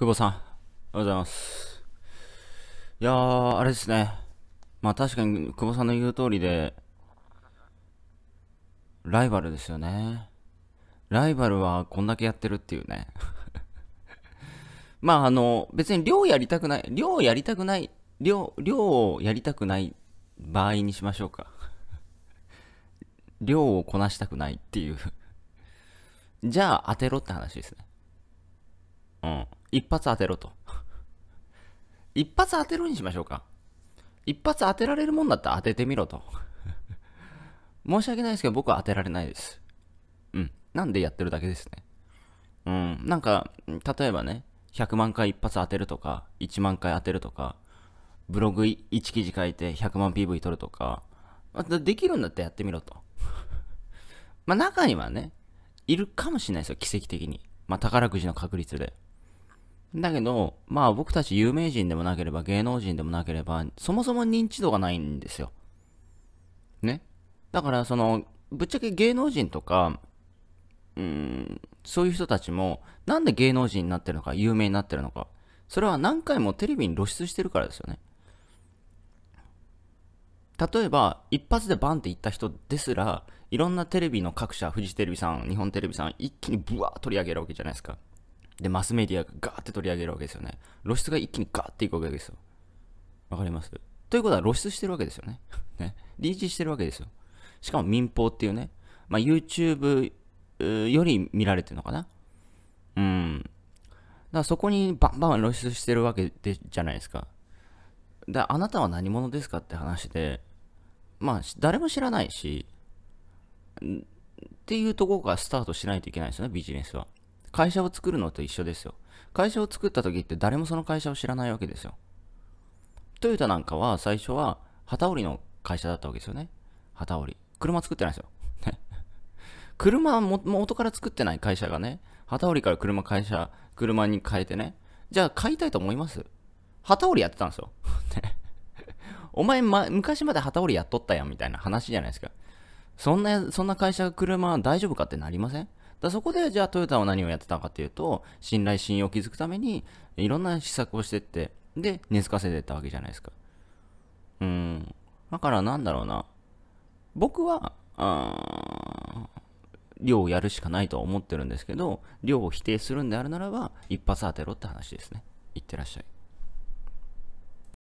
久保さん、おはようございます。いやー、あれですね。まあ確かに久保さんの言う通りで、ライバルですよね。ライバルはこんだけやってるっていうね。まああの、別に量やりたくない、量やりたくない、量、量をやりたくない場合にしましょうか。量をこなしたくないっていうじゃあ当てろって話ですね。うん。一発当てろと。一発当てろにしましょうか。一発当てられるもんだったら当ててみろと。申し訳ないですけど、僕は当てられないです。うん。なんでやってるだけですね。うん。なんか、例えばね、100万回一発当てるとか、1万回当てるとか、ブログ1記事書いて100万 PV 撮るとか、まあ、できるんだったらやってみろと。まあ中にはね、いるかもしれないですよ、奇跡的に。まあ宝くじの確率で。だけど、まあ僕たち有名人でもなければ芸能人でもなければ、そもそも認知度がないんですよ。ね。だからその、ぶっちゃけ芸能人とか、うん、そういう人たちも、なんで芸能人になってるのか、有名になってるのか。それは何回もテレビに露出してるからですよね。例えば、一発でバンっていった人ですら、いろんなテレビの各社、フジテレビさん、日本テレビさん、一気にブワー取り上げるわけじゃないですか。で、マスメディアがガーって取り上げるわけですよね。露出が一気にガーっていくわけですよ。わかりますということは露出してるわけですよね。ね。リーチしてるわけですよ。しかも民放っていうね、まあ、YouTube より見られてるのかな。うん。だからそこにバンバン露出してるわけでじゃないですか。で、あなたは何者ですかって話で、まあ、誰も知らないし、っていうところからスタートしないといけないですよね、ビジネスは。会社を作るのと一緒ですよ。会社を作った時って誰もその会社を知らないわけですよ。トヨタなんかは最初は旗織りの会社だったわけですよね。旗織り。車作ってないですよ。車は元から作ってない会社がね、旗織りから車会社、車に変えてね、じゃあ買いたいと思います旗織りやってたんですよ。お前、ま、昔まで旗織りやっとったやんみたいな話じゃないですか。そんな、そんな会社が車大丈夫かってなりませんだそこで、じゃあトヨタは何をやってたかっていうと、信頼信用を築くために、いろんな施策をしてって、で、根付かせてったわけじゃないですか。うん。だからなんだろうな。僕は、あ量をやるしかないとは思ってるんですけど、量を否定するんであるならば、一発当てろって話ですね。いってらっしゃい。